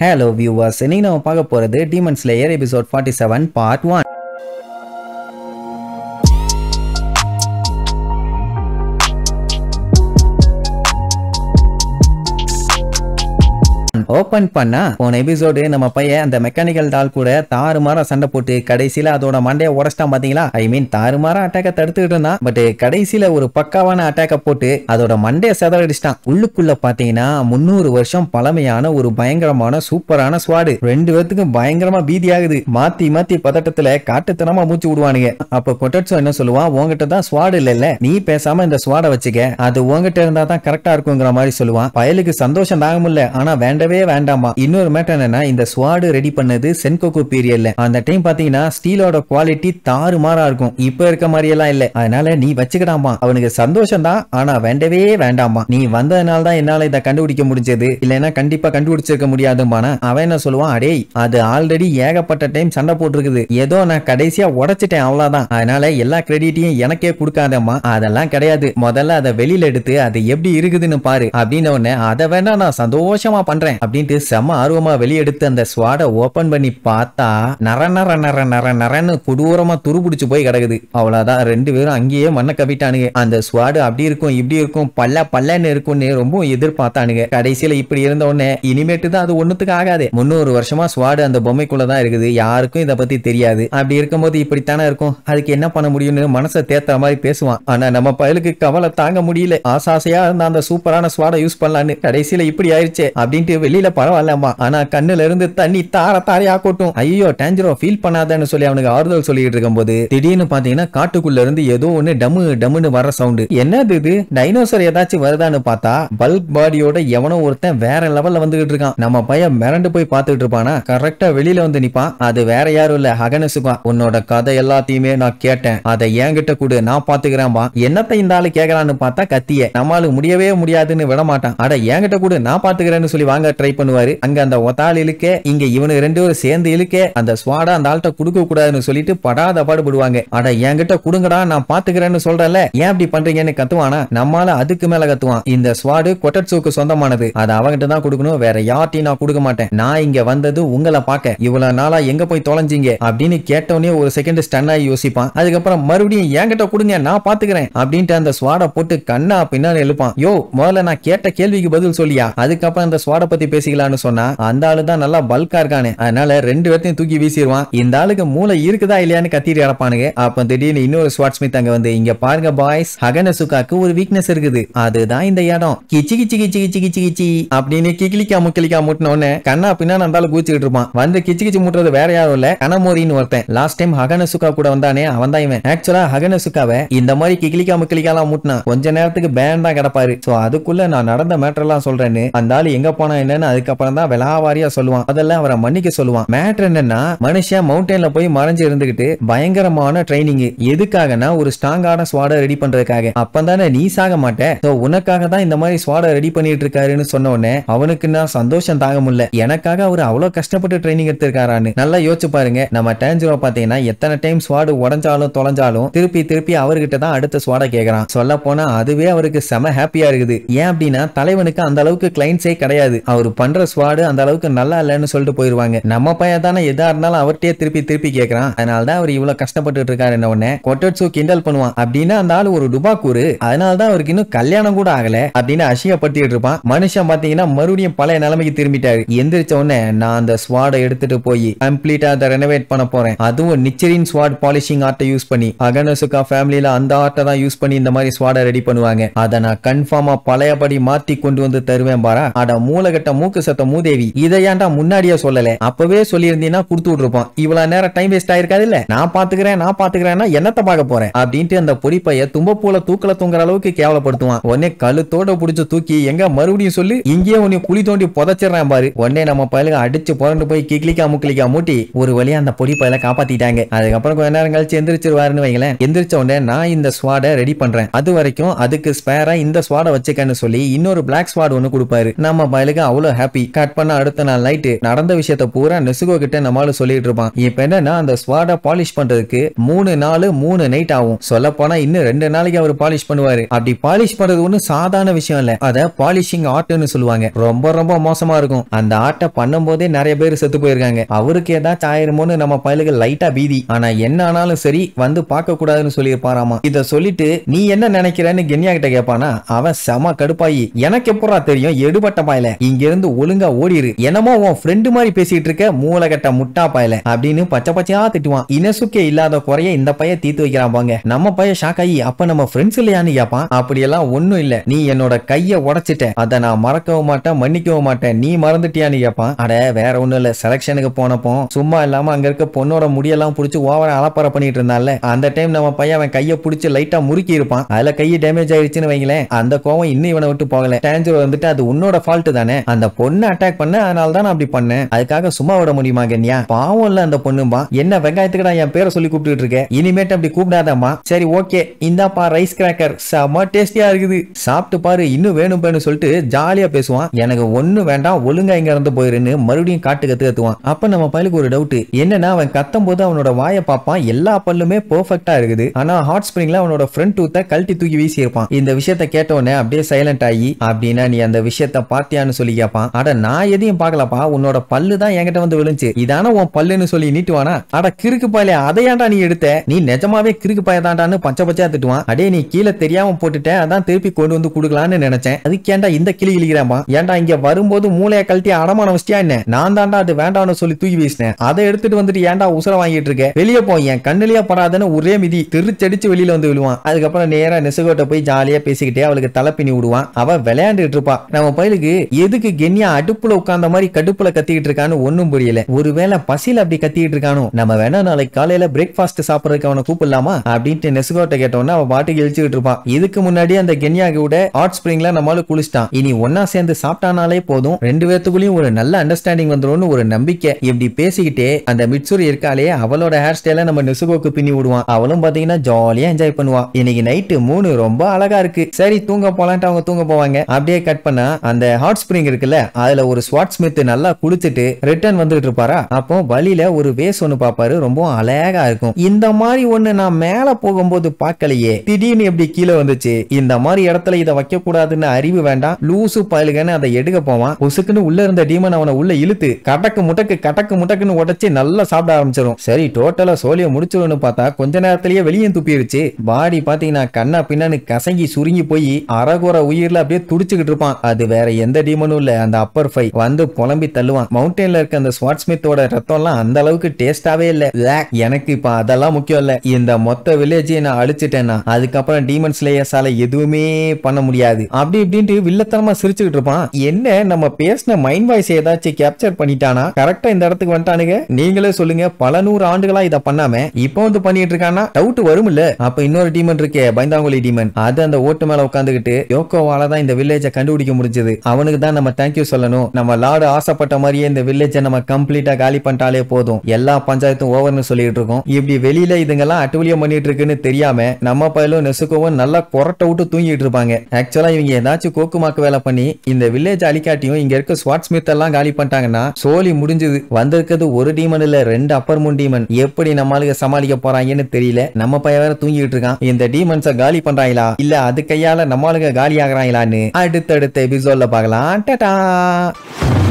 hello viewers இன்னைக்கு நம்ம பார்க்க போகிறது Demon Slayer episode forty seven part one open பண்ணா போன எபிசோடு நம்ம பையன் அந்த மெக்கானிக்கல் டால் கூட தாறுமாற சண்டை போட்டு கடைசியில அதோட மண்டையை உடச்சிட்டான் பாத்தீங்களா ஐ மீன் தாறுமாற அட்டாக்க தடுத்துக்கிட்டு இருந்தான் பட் கடைசியில ஒரு பக்காவான அட்டாக்க போட்டு அதோட மண்டையை செதறடிச்சிட்டான் உள்ளுக்குள்ள பாத்தீங்கன்னா முன்னூறு வருஷம் பழமையான ஒரு பயங்கரமான சூப்பரான ஸ்வாடு ரெண்டு பேர்த்துக்கும் பயங்கரமா பீதி ஆகுது மாத்தி மாத்தி பதட்டத்துல காட்டுத்தனமா மூச்சு விடுவானுங்க அப்ப கொட்டட்ஸோ என்ன சொல்லுவான் உங்ககிட்ட தான் ஸ்வாடு இல்ல நீ பேசாம இந்த ஸ்வாட வச்சுக்க அது உங்ககிட்ட இருந்தா தான் கரெக்டா இருக்குங்கிற மாதிரி சொல்லுவான் பயலுக்கு சந்தோஷம் தாங்க முடியல ஆனா வேண்டவே சொல்லவே வேண்டாமா இன்னொரு மேட்டர் என்னன்னா இந்த ஸ்வாடு ரெடி பண்ணது சென்கோகு பீரியட்ல அந்த டைம் பாத்தீங்கன்னா ஸ்டீலோட குவாலிட்டி தாறுமாறா இருக்கும் இப்ப இருக்க மாதிரி எல்லாம் இல்ல அதனால நீ வச்சுக்கிடாமா அவனுக்கு சந்தோஷம் தான் ஆனா வேண்டவே வேண்டாமா நீ வந்ததுனால தான் என்னால இதை கண்டுபிடிக்க முடிஞ்சது இல்லைன்னா கண்டிப்பா கண்டுபிடிச்சிருக்க முடியாதுமானா அவன் என்ன சொல்லுவான் அடே அது ஆல்ரெடி ஏகப்பட்ட டைம் சண்டை போட்டுருக்குது ஏதோ நான் கடைசியா உடைச்சிட்டேன் அவ்வளவுதான் அதனால எல்லா கிரெடிட்டையும் எனக்கே கொடுக்காதம்மா அதெல்லாம் கிடையாது முதல்ல அதை வெளியில எடுத்து அது எப்படி இருக்குதுன்னு பாரு அப்படின்னு உடனே அதை வேணா நான் சந்தோஷமா பண்றேன் அப்படின்ட்டு செம ஆர்வமா வெளியெடுத்து அந்த ஸ்வாடை ஓபன் பண்ணி பார்த்தா நர நர நர நர நரன்னு கொடூரமா துருபிடிச்சு போய் கிடக்குது அவ்வளவுதான் ரெண்டு பேரும் அங்கேயே மண்ணை கவிட்டானுங்க அந்த ஸ்வாடு அப்படி இருக்கும் இப்படி இருக்கும் பல்ல பல்லன்னு இருக்கும்னு ரொம்ப எதிர்பார்த்தானுங்க கடைசியில இப்படி இருந்த உடனே இனிமேட்டு தான் அது ஒண்ணுத்துக்கு ஆகாது முன்னூறு வருஷமா ஸ்வாடு அந்த பொம்மைக்குள்ளதான் தான் இருக்குது யாருக்கும் இதை பத்தி தெரியாது அப்படி இருக்கும்போது இப்படித்தானே இருக்கும் அதுக்கு என்ன பண்ண முடியும்னு மனசை தேத்த மாதிரி பேசுவான் ஆனா நம்ம பயலுக்கு கவலை தாங்க முடியல ஆசாசையா இருந்த அந்த சூப்பரான ஸ்வாடை யூஸ் பண்ணலான்னு கடைசியில இப்படி ஆயிடுச்சு அப்படின்ட்டு வெளியில கையில பரவாயில்லம்மா ஆனா கண்ணுல இருந்து தண்ணி தார தாரையா கொட்டும் ஐயோ டேஞ்சரோ ஃபீல் பண்ணாதன்னு சொல்லி அவனுக்கு ஆறுதல் சொல்லிட்டு இருக்கும் போது திடீர்னு பாத்தீங்கன்னா காட்டுக்குள்ள இருந்து ஏதோ ஒண்ணு டம்மு டம்முன்னு வர சவுண்டு என்னது இது டைனோசர் ஏதாச்சும் வருதான்னு பார்த்தா பல்க் பாடியோட எவனோ ஒருத்தன் வேற லெவல்ல வந்துகிட்டு இருக்கான் நம்ம பையன் மிரண்டு போய் பாத்துட்டு இருப்பானா கரெக்டா வெளியில வந்து நிப்பான் அது வேற யாரும் இல்ல ஹகனசுபா உன்னோட கதை எல்லாத்தையுமே நான் கேட்டேன் அதை என்கிட்ட கூடு நான் பாத்துக்கிறேன் என்னத்தை இந்த ஆளு கேக்குறான்னு பார்த்தா கத்திய நம்மளுக்கு முடியவே முடியாதுன்னு விட மாட்டான் அட என்கிட்ட கூடு நான் பாத்துக்கிறேன்னு சொல்லி வாங்க ட்ரை ட்ரை பண்ணுவாரு அங்க அந்த ஒத்தாள் இழுக்க இங்க இவனு ரெண்டு பேரும் சேர்ந்து இழுக்க அந்த ஸ்வாடா அந்த ஆள்கிட்ட கொடுக்க கூடாதுன்னு சொல்லிட்டு படாத பாடுபடுவாங்க அட என்கிட்ட கொடுங்கடா நான் பாத்துக்கிறேன்னு சொல்றல ஏன் அப்படி பண்றீங்கன்னு கத்துவானா நம்மால அதுக்கு மேல கத்துவான் இந்த ஸ்வாடு கொட்டச்சூக்கு சொந்தமானது அதை அவங்கிட்ட தான் கொடுக்கணும் வேற யார்ட்டையும் நான் கொடுக்க மாட்டேன் நான் இங்க வந்தது உங்களை பார்க்க இவ்வளவு நாளா எங்க போய் தொலைஞ்சிங்க அப்படின்னு கேட்டவனே ஒரு செகண்ட் ஸ்டன் ஆகி யோசிப்பான் அதுக்கப்புறம் மறுபடியும் என்கிட்ட கொடுங்க நான் பாத்துக்கிறேன் அப்படின்ட்டு அந்த ஸ்வாட போட்டு கண்ணா பின்னாடி எழுப்பான் யோ முதல்ல நான் கேட்ட கேள்விக்கு பதில் சொல்லியா அதுக்கப்புறம் அந்த ஸ்வாட பத்தி பேச பேசிக்கலாம்னு சொன்னா அந்த ஆளு தான் நல்லா பல்கா இருக்கானு அதனால ரெண்டு பேர்த்தையும் தூக்கி வீசிடுவான் இந்த ஆளுக்கு மூளை இருக்குதா இல்லையான்னு கத்திட்டு கிடப்பானுங்க அப்ப திடீர்னு இன்னொரு ஸ்வாட் ஸ்மித் அங்க வந்து இங்க பாருங்க பாய்ஸ் ஹகனசுகாக்கு ஒரு வீக்னஸ் இருக்குது அதுதான் இந்த இடம் கிச்சி கிச்சி கிச்சி கிச்சி கிச்சி கிச்சி அப்படின்னு கிளிக்கா முக்கிலிக்கா முட்டின உடனே கண்ணா பின்னா அந்த கூச்சிக்கிட்டு இருப்பான் வந்து கிச்சி கிச்சி முட்டுறது வேற யாரும் இல்ல கனமோரின்னு ஒருத்தன் லாஸ்ட் டைம் ஹகனசுகா கூட வந்தானே அவன் தான் இவன் ஆக்சுவலா ஹகனசுகாவை இந்த மாதிரி முக்கிலிக்கா எல்லாம் முட்டினா கொஞ்ச நேரத்துக்கு பேன் தான் கிடப்பாரு சோ அதுக்குள்ள நான் நடந்த மேட்டர் எல்லாம் சொல்றேன்னு அந்த ஆள் எங்க போனா என்னன்னு அதுக்கப்புறம் தான் விலாவாரியா சொல்லுவான் அதெல்லாம் அவரை மன்னிக்க சொல்லுவான் மேட்ரு என்னன்னா மனுஷன் மவுண்டன்ல போய் மறைஞ்சு இருந்துகிட்டு பயங்கரமான ட்ரைனிங் எதுக்காகனா ஒரு ஸ்ட்ராங்கான ஸ்வாட ரெடி பண்றதுக்காக அப்பதானே நீ சாக மாட்டே உனக்காக தான் இந்த மாதிரி ஸ்வாட ரெடி பண்ணிட்டு இருக்காருன்னு சொன்ன உடனே அவனுக்கு நான் சந்தோஷம் தாங்க முடியல எனக்காக அவர் அவ்வளவு கஷ்டப்பட்டு ட்ரைனிங் எடுத்திருக்காரான்னு நல்லா யோசிச்சு பாருங்க நம்ம டேஞ்சரோ பாத்தீங்கன்னா எத்தனை டைம் ஸ்வாடு உடஞ்சாலும் தொலைஞ்சாலும் திருப்பி திருப்பி அவர்கிட்ட தான் அடுத்த ஸ்வாட கேக்குறான் சொல்ல போனா அதுவே அவருக்கு செம ஹாப்பியா இருக்குது ஏன் அப்படின்னா தலைவனுக்கு அந்த அளவுக்கு கிளைண்ட்ஸே கிடையாது அவர் பண்ற ஸ்வாடு அந்த அளவுக்கு நல்லா இல்லைன்னு சொல்லிட்டு போயிருவாங்க நம்ம பையன் தானே எதா இருந்தாலும் அவர்கிட்டயே திருப்பி திருப்பி கேக்குறான் அதனாலதான் தான் அவர் இவ்வளவு கஷ்டப்பட்டு இருக்காரு என்ன உடனே கொட்டட்சு கிண்டல் பண்ணுவான் அப்படின்னா அந்த ஆள் ஒரு டுபா கூறு அதனாலதான் அவருக்கு இன்னும் கல்யாணம் கூட ஆகல அப்படின்னு அசிங்கப்படுத்திட்டு இருப்பான் மனுஷன் பாத்தீங்கன்னா மறுபடியும் பழைய நிலைமைக்கு திரும்பிட்டாரு எந்திரிச்ச உடனே நான் அந்த ஸ்வாடை எடுத்துட்டு போய் கம்ப்ளீட்டா அதை ரெனோவேட் பண்ண போறேன் அதுவும் நிச்சரின் ஸ்வாட் பாலிஷிங் ஆர்ட்டை யூஸ் பண்ணி அகனசுக்கா ஃபேமிலியில அந்த ஆர்ட்டை தான் யூஸ் பண்ணி இந்த மாதிரி ஸ்வாடை ரெடி பண்ணுவாங்க அதை நான் கன்ஃபார்மா பழையபடி மாத்தி கொண்டு வந்து தருவேன் பாரா அட மூலகட்டம் மூக்கு சத்த மூதேவி இதையாண்டா முன்னாடியே சொல்லல அப்பவே சொல்லியிருந்தீங்கன்னா கொடுத்து விட்டுருப்போம் இவ்வளவு நேரம் டைம் வேஸ்ட் ஆயிருக்காது இல்ல நான் பாத்துக்கிறேன் நான் பாத்துக்கிறேன்னா என்னத்தை பார்க்க போறேன் அப்படின்ட்டு அந்த பொடிப்பைய தும்பப்பூல தூக்கல தூங்குற அளவுக்கு கேவலப்படுத்துவான் உடனே கழுத்தோட புடிச்சு தூக்கி எங்க மறுபடியும் சொல்லி இங்கேயே உன்னை குழி தோண்டி புதைச்சிடறேன் பாரு உடனே நம்ம பயலுக்கு அடிச்சு புரண்டு போய் கிக்லிக்கா முக்கிலிக்கா மூட்டி ஒரு வழியா அந்த பொடி பயல காப்பாத்திட்டாங்க அதுக்கப்புறம் கொஞ்ச நேரம் கழிச்சு எந்திரிச்சிருவாருன்னு வைங்களேன் எந்திரிச்ச உடனே நான் இந்த ஸ்வாடை ரெடி பண்றேன் அது வரைக்கும் அதுக்கு ஸ்பேரா இந்த ஸ்வாடை வச்சுக்கன்னு சொல்லி இன்னொரு பிளாக் ஸ்வாட் ஒன்னு கொடுப்பாரு நம்ம பயலுக்கு அவ்வளவு ஹாப்பி கட் பண்ண அடுத்த நாள் நைட்டு நடந்த விஷயத்த பூரா நெசுகோ கிட்ட நம்மளும் சொல்லிட்டு இருப்பான் இப்ப என்னன்னா அந்த ஸ்வாடை பாலிஷ் பண்றதுக்கு மூணு நாள் மூணு நைட் ஆகும் சொல்ல போனா இன்னும் ரெண்டு நாளைக்கு அவர் பாலிஷ் பண்ணுவாரு அப்படி பாலிஷ் பண்றது ஒண்ணு சாதாரண விஷயம் இல்ல அத பாலிஷிங் ஆர்ட்னு சொல்லுவாங்க ரொம்ப ரொம்ப மோசமா இருக்கும் அந்த ஆர்ட்டை பண்ணும் போதே நிறைய பேர் செத்து போயிருக்காங்க அவருக்கு ஏதாச்சும் ஆயிருமோன்னு நம்ம பயலுக்கு லைட்டா பீதி ஆனா என்ன ஆனாலும் சரி வந்து பார்க்க கூடாதுன்னு சொல்லியிருப்பாராமா இத சொல்லிட்டு நீ என்ன நினைக்கிறன்னு கென்யா கிட்ட கேப்பானா அவன் செம கடுப்பாயி எனக்கு எப்படா தெரியும் எடுபட்ட பாயில இங்க இருந்து இருந்து ஒழுங்கா ஓடிரு என்னமோ உன் ஃப்ரெண்டு மாதிரி பேசிட்டு இருக்க மூலகட்ட முட்டா பயல அப்படின்னு பச்சை பச்சையா திட்டுவான் இனசுக்கே இல்லாத குறைய இந்த பைய தீத்து வைக்கிறான் பாங்க நம்ம பைய ஷாக் ஆகி அப்ப நம்ம ஃப்ரெண்ட்ஸ் இல்லையான்னு கேப்பான் அப்படியெல்லாம் ஒண்ணும் இல்ல நீ என்னோட கைய உடச்சிட்ட அத நான் மறக்கவும் மாட்டேன் மன்னிக்கவும் மாட்டேன் நீ மறந்துட்டியான்னு கேப்பான் அட வேற ஒண்ணும் இல்ல செலக்ஷனுக்கு போனப்போ சும்மா இல்லாம அங்க இருக்க பொண்ணோட முடியெல்லாம் புடிச்சு ஓவரா அலப்பற பண்ணிட்டு இருந்தால அந்த டைம் நம்ம பையன் அவன் கைய புடிச்சு லைட்டா முறுக்கி இருப்பான் அதுல கை டேமேஜ் ஆயிருச்சுன்னு வைங்களேன் அந்த கோவம் இன்னும் இவனை விட்டு போகல டேஞ்சர் வந்துட்டு அது உன்னோட ஃபால்ட் தானே அந்த பொண்ணை அட்டாக் பண்ண அதனால தான் நான் அப்படி பண்ணேன் அதுக்காக சும்மா விட முடியுமா கன்யா பாவம் இல்ல அந்த பொண்ணுமா என்ன வெங்காயத்துக்கு என் பேரை சொல்லி கூப்பிட்டு இருக்கேன் இனிமேட்டு அப்படி கூப்பிடாதம்மா சரி ஓகே இந்தாப்பா ரைஸ் கிராக்கர் செம டேஸ்டியா இருக்குது சாப்பிட்டு பாரு இன்னும் வேணும் வேணும் சொல்லிட்டு ஜாலியா பேசுவான் எனக்கு ஒண்ணு வேண்டாம் ஒழுங்கா இங்க இருந்து போயிருன்னு மறுபடியும் காட்டு கத்து கத்துவான் அப்ப நம்ம பையலுக்கு ஒரு டவுட் என்னன்னா அவன் கத்தும் போது அவனோட வாயை பார்ப்பான் எல்லா பல்லுமே பெர்ஃபெக்டா இருக்குது ஆனா ஹாட் ஸ்பிரிங்ல அவனோட ஃப்ரண்ட் டூத்த கழட்டி தூக்கி வீசி இருப்பான் இந்த விஷயத்த கேட்டவொடனே அப்படியே சைலண்ட் ஆகி அப்படின்னா நீ அந்த விஷயத்த பார்த்தியான்னு சொல்லி கேட்பான் சொல்லுவான் அட நான் எதையும் பாக்கலப்பா உன்னோட பல்லு தான் என்கிட்ட வந்து விழுந்துச்சு உன் பல்லுன்னு சொல்லி நீட்டுவானா அட கிறுக்கு பாலே அதையாண்டா நீ எடுத்த நீ நிஜமாவே கிறுக்கு பாயதாண்டான்னு பச்சை பச்சையா திட்டுவான் அடே நீ கீழே தெரியாம போட்டுட்ட அதான் திருப்பி கொண்டு வந்து கொடுக்கலான்னு நினைச்சேன் இந்த கிளி கிளிக்கிறாமா ஏன்டா இங்க வரும்போது மூளையை கழட்டி அடமான வச்சியா என்ன நான் தாண்டா அது வேண்டாம்னு சொல்லி தூக்கி வீசினேன் அதை எடுத்துட்டு வந்துட்டு ஏன்டா உசர வாங்கிட்டு இருக்க வெளியே போய் என் கண்ணிலேயே படாதுன்னு ஒரே மிதி திருச்செடிச்சு வெளியில வந்து விழுவான் அதுக்கப்புறம் நேரா நெசுகோட்ட போய் ஜாலியா பேசிக்கிட்டே அவளுக்கு தலைப்பினி விடுவான் அவ விளையாண்டுட்டு இருப்பா நம்ம பயிலுக்கு எதுக்கு என்னையா அடுப்புல உட்கார்ந்த மாதிரி கடுப்புல கத்திக்கிட்டு இருக்கானு ஒண்ணும் புரியல ஒருவேளை பசியில அப்படி கத்திக்கிட்டு இருக்கானோ நம்ம வேணா நாளைக்கு காலையில பிரேக்ஃபாஸ்ட் சாப்பிடறதுக்கு அவனை கூப்பிடலாமா அப்படின்ட்டு நெசுகோட்ட கேட்டவன அவன் பாட்டுக்கு கிழிச்சுட்டு இருப்பான் இதுக்கு முன்னாடி அந்த கென்யா கூட ஹாட் ஸ்பிரிங்ல நம்மளால குளிச்சிட்டான் இனி ஒன்னா சேர்ந்து சாப்பிட்டானாலே போதும் ரெண்டு பேர்த்துக்குள்ளயும் ஒரு நல்ல அண்டர்ஸ்டாண்டிங் வந்துடும் ஒரு நம்பிக்கை இப்படி பேசிக்கிட்டே அந்த மிட்சூரி இருக்காலே அவளோட ஹேர் ஸ்டைல நம்ம நெசுகோக்கு பின்னி விடுவான் அவளும் பாத்தீங்கன்னா ஜாலியா என்ஜாய் பண்ணுவான் இன்னைக்கு நைட்டு மூணு ரொம்ப அழகா இருக்கு சரி தூங்க போலான்ட்டு அவங்க தூங்க போவாங்க அப்படியே கட் பண்ணா அந்த ஹாட் ஸ்பிரிங் இருக்குல்ல அதுல ஒரு ஸ்வாட் ஸ்மித் நல்லா குளிச்சுட்டு ரிட்டர்ன் வந்துட்டு இருப்பாரா அப்போ வழியில ஒரு வேஸ் ஒண்ணு பாப்பாரு ரொம்ப அழகா இருக்கும் இந்த மாதிரி ஒண்ணு நான் மேல போகும்போது பார்க்கலையே திடீர்னு எப்படி கீழே வந்துச்சு இந்த மாதிரி இடத்துல இதை வைக்க கூடாதுன்னு அறிவு வேண்டாம் லூசு பயலுகன்னு அதை எடுக்க போவான் ஒசுக்குன்னு உள்ள இருந்த டீமன் அவனை உள்ள இழுத்து கடக்கு முட்டக்கு கடக்கு முட்டக்குன்னு உடச்சு நல்லா சாப்பிட ஆரம்பிச்சிடும் சரி டோட்டலா சோழிய முடிச்சிடும் பார்த்தா கொஞ்ச நேரத்திலேயே வெளியே துப்பிடுச்சு பாடி பாத்தீங்கன்னா கண்ணா பின்னான்னு கசங்கி சுருங்கி போய் அரகுற உயிர்ல அப்படியே துடிச்சுக்கிட்டு இருப்பான் அது வேற எந்த டீமனும் இல்ல அந்த அந்த அப்பர் ஃபை வந்து புலம்பி தள்ளுவான் மவுண்டெயின்ல இருக்க அந்த ஸ்வாட் ரத்தம் ரத்தம்லாம் அந்த அளவுக்கு டேஸ்டாவே இல்ல எனக்கு இப்ப அதெல்லாம் முக்கியம் இல்ல இந்த மொத்த வில்லேஜையும் நான் அழிச்சிட்டேன்னா அதுக்கப்புறம் டீமன் ஸ்லேயர்ஸால எதுவுமே பண்ண முடியாது அப்படி இப்படின்ட்டு வில்லத்தனமா சிரிச்சுக்கிட்டு இருப்பான் என்ன நம்ம பேசின மைண்ட் வாய்ஸ் ஏதாச்சும் கேப்சர் பண்ணிட்டானா கரெக்டா இந்த இடத்துக்கு வந்துட்டானுங்க நீங்களே சொல்லுங்க பல நூறு ஆண்டுகளா இதை பண்ணாம இப்போ வந்து பண்ணிட்டு இருக்கானா டவுட் வரும் இல்ல அப்ப இன்னொரு டீமன் இருக்கே பைந்தாங்குழி டீமன் அது அந்த ஓட்டு மேல உட்காந்துக்கிட்டு யோகோவால தான் இந்த வில்லேஜை கண்டுபிடிக்க முடிஞ்சது அவனுக்கு தான் நம்ம தேங்க்யூ சொல்லணும் நம்ம லார்டு ஆசைப்பட்ட மாதிரியே இந்த வில்லேஜை நம்ம கம்ப்ளீட்டா காலி பண்ணிட்டாலே போதும் எல்லா பஞ்சாயத்தும் ஓவர்னு சொல்லிட்டு இருக்கோம் இப்படி வெளியில இதுங்கெல்லாம் அட்டுவலியம் பண்ணிட்டு இருக்குன்னு தெரியாம நம்ம பயிலும் நெசுக்கவும் நல்லா கொரட்டை விட்டு தூங்கிட்டு இருப்பாங்க ஆக்சுவலா இவங்க ஏதாச்சும் கோக்குமாக்கு வேலை பண்ணி இந்த வில்லேஜ் அழிக்காட்டியும் இங்க இருக்க ஸ்வாட் ஸ்மித் எல்லாம் காலி பண்ணிட்டாங்கன்னா சோலி முடிஞ்சது வந்திருக்கிறது ஒரு டீமன் இல்ல ரெண்டு அப்பர் மூன் டீமன் எப்படி நம்மளுக்கு சமாளிக்க போறாங்கன்னு தெரியல நம்ம பையன் வேற தூங்கிட்டு இருக்கான் இந்த டீமன்ஸ காலி பண்றாங்களா இல்ல அது கையால நம்மளுக்கு காலி ஆகிறாங்களான்னு அடுத்தடுத்த எபிசோட்ல பாக்கலாம் டட்டா ら